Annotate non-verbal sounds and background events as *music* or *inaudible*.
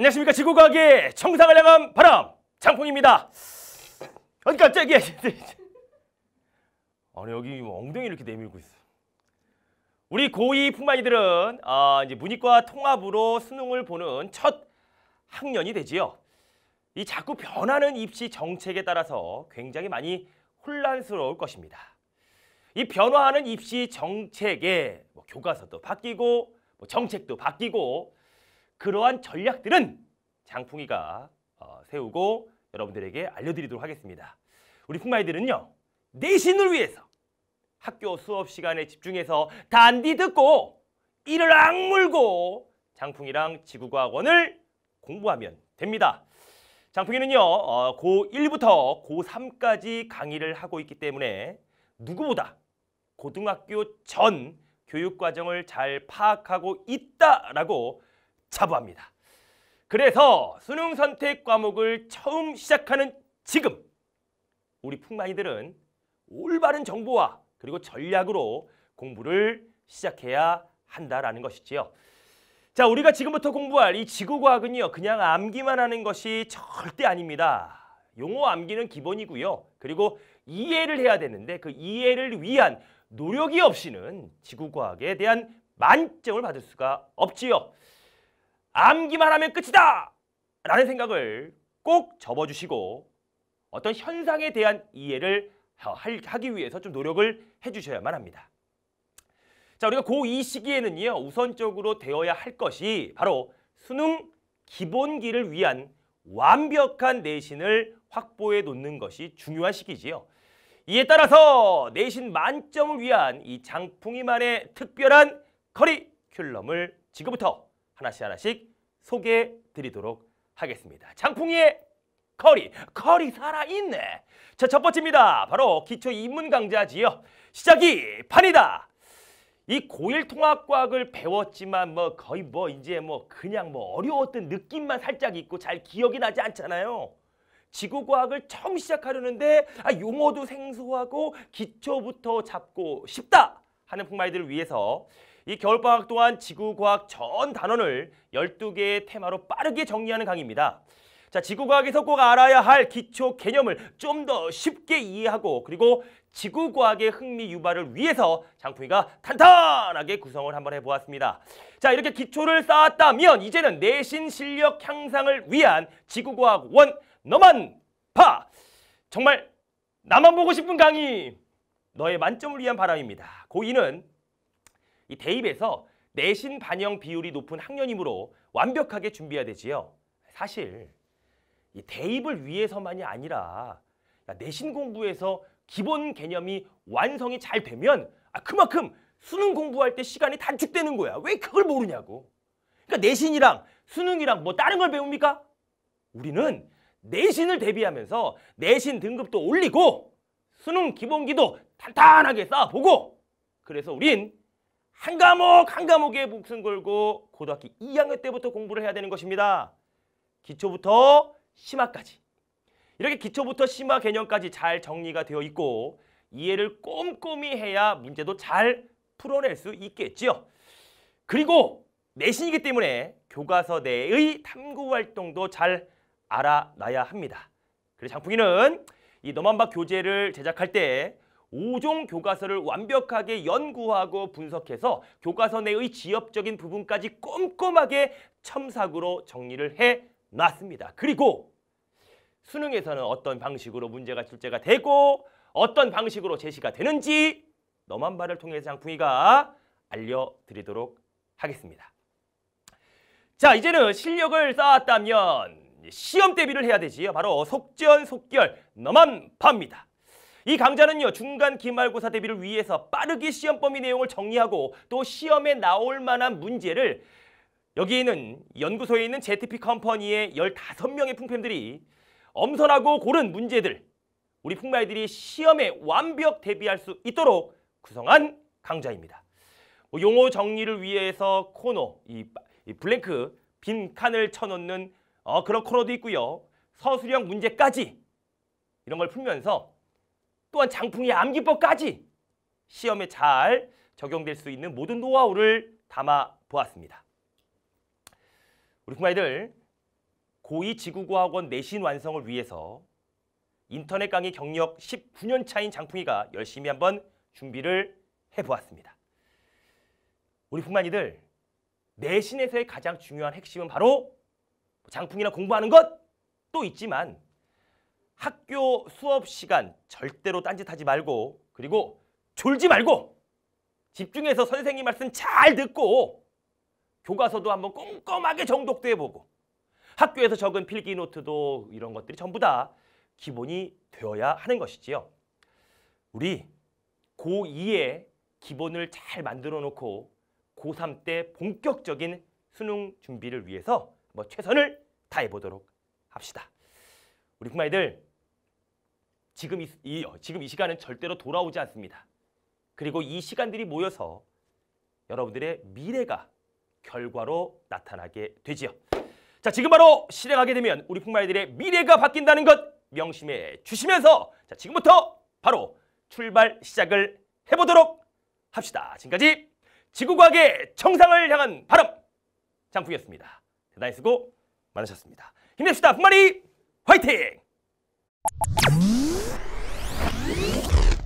안녕하십니까 지구과학의 청상을 향한 바람 장풍입니다 어디 깜짝이 *laughs* 아니 여기 뭐 엉덩이 이렇게 내밀고 있어 우리 고2 풍만이들은 아, 이제 문이과 통합으로 수능을 보는 첫 학년이 되지요 이 자꾸 변하는 입시 정책에 따라서 굉장히 많이 혼란스러울 것입니다 이 변화하는 입시 정책에 뭐 교과서도 바뀌고 뭐 정책도 바뀌고 그러한 전략들은 장풍이가 어, 세우고 여러분들에게 알려드리도록 하겠습니다. 우리 풍마이들은요. 내신을 위해서 학교 수업 시간에 집중해서 단디 듣고 이를 악물고 장풍이랑 지구과학원을 공부하면 됩니다. 장풍이는요. 어, 고1부터 고3까지 강의를 하고 있기 때문에 누구보다 고등학교 전 교육과정을 잘 파악하고 있다라고 자부합니다. 그래서 수능 선택 과목을 처음 시작하는 지금 우리 풍만이들은 올바른 정보와 그리고 전략으로 공부를 시작해야 한다라는 것이지요. 자, 우리가 지금부터 공부할 이 지구과학은요. 그냥 암기만 하는 것이 절대 아닙니다. 용어 암기는 기본이고요. 그리고 이해를 해야 되는데 그 이해를 위한 노력이 없이는 지구과학에 대한 만점을 받을 수가 없지요. 암기만 하면 끝이다! 라는 생각을 꼭 접어주시고 어떤 현상에 대한 이해를 하기 위해서 좀 노력을 해주셔야만 합니다. 자, 우리가 고2 시기에는요, 우선적으로 되어야 할 것이 바로 수능 기본기를 위한 완벽한 내신을 확보해 놓는 것이 중요한 시기지요. 이에 따라서 내신 만점을 위한 이 장풍이만의 특별한 커리큘럼을 지금부터 하나씩 하나씩 소개해 드리도록 하겠습니다. 장풍이의 커리, 커리 살아있네. 자, 첫 번째입니다. 바로 기초 입문 강좌지요. 시작이 판이다. 이 고일 통합과학을 배웠지만 뭐 거의 뭐 이제 뭐 그냥 뭐 어려웠던 느낌만 살짝 있고 잘 기억이 나지 않잖아요. 지구과학을 처음 시작하려는데 아, 용어도 생소하고 기초부터 잡고 싶다 하는 풍마이들을 위해서 이 겨울방학 동안 지구과학 전 단원을 12개의 테마로 빠르게 정리하는 강의입니다. 자, 지구과학에서 꼭 알아야 할 기초 개념을 좀 더 쉽게 이해하고 그리고 지구과학의 흥미 유발을 위해서 장풍이가 탄탄하게 구성을 한번 해보았습니다. 자, 이렇게 기초를 쌓았다면 이제는 내신 실력 향상을 위한 지구과학 원 너만 파! 정말 나만 보고 싶은 강의! 너의 만점을 위한 바람입니다. 고2는 이 대입에서 내신 반영 비율이 높은 학년이므로 완벽하게 준비해야 되지요. 사실 이 대입을 위해서만이 아니라 내신 공부에서 기본 개념이 완성이 잘 되면 아, 그만큼 수능 공부할 때 시간이 단축되는 거야. 왜 그걸 모르냐고. 그러니까 내신이랑 수능이랑 뭐 다른 걸 배웁니까? 우리는 내신을 대비하면서 내신 등급도 올리고 수능 기본기도 탄탄하게 쌓아보고 그래서 우린 한 과목 한 과목에 목숨 걸고 고등학교 2학년 때부터 공부를 해야 되는 것입니다. 기초부터 심화까지. 이렇게 기초부터 심화 개념까지 잘 정리가 되어 있고 이해를 꼼꼼히 해야 문제도 잘 풀어낼 수 있겠지요. 그리고 내신이기 때문에 교과서 내의 탐구활동도 잘 알아놔야 합니다. 그래서 장풍이는 이 너만박 교재를 제작할 때 5종 교과서를 완벽하게 연구하고 분석해서 교과서 내의 지엽적인 부분까지 꼼꼼하게 첨삭으로 정리를 해놨습니다. 그리고 수능에서는 어떤 방식으로 문제가 출제가 되고 어떤 방식으로 제시가 되는지 너만 말을 통해서 장풍이가 알려드리도록 하겠습니다. 자 이제는 실력을 쌓았다면 시험 대비를 해야 되지요. 바로 속전속결 너만 팝니다. 이 강좌는요 중간 기말고사 대비를 위해서 빠르게 시험 범위 내용을 정리하고 또 시험에 나올 만한 문제를 여기 있는 연구소에 있는 JTP 컴퍼니의 열다섯 명의 풍편들이 엄선하고 고른 문제들 우리 풍마이들이 시험에 완벽 대비할 수 있도록 구성한 강좌입니다. 뭐 용어 정리를 위해서 코너, 이, 이 블랭크, 빈 칸을 쳐놓는 어, 그런 코너도 있고요. 서술형 문제까지 이런 걸 풀면서 또한 장풍의 암기법까지 시험에 잘 적용될 수 있는 모든 노하우를 담아 보았습니다. 우리 부마이들 고2 지구과학원 내신 완성을 위해서 인터넷 강의 경력 19년 차인 장풍이가 열심히 한번 준비를 해보았습니다. 우리 부마이들 내신에서의 가장 중요한 핵심은 바로 장풍이나 공부하는 것 또 있지만 학교 수업 시간 절대로 딴짓하지 말고 그리고 졸지 말고 집중해서 선생님 말씀 잘 듣고 교과서도 한번 꼼꼼하게 정독도 해보고 학교에서 적은 필기 노트도 이런 것들이 전부 다 기본이 되어야 하는 것이지요. 우리 고2의 기본을 잘 만들어 놓고 고3 때 본격적인 수능 준비를 위해서 뭐 최선을 다해보도록 합시다. 우리 부마이들 지금 이, 이, 지금 이 시간은 절대로 돌아오지 않습니다. 그리고 이 시간들이 모여서 여러분들의 미래가 결과로 나타나게 되지요. 자, 지금 바로 실행하게 되면 우리 풍마이들의 미래가 바뀐다는 것 명심해 주시면서 자, 지금부터 바로 출발 시작을 해보도록 합시다. 지금까지 지구과학의 정상을 향한 바람 장풍이었습니다. 대단히 수고 많으셨습니다. 힘냅시다. 풍마리 화이팅! Thank you.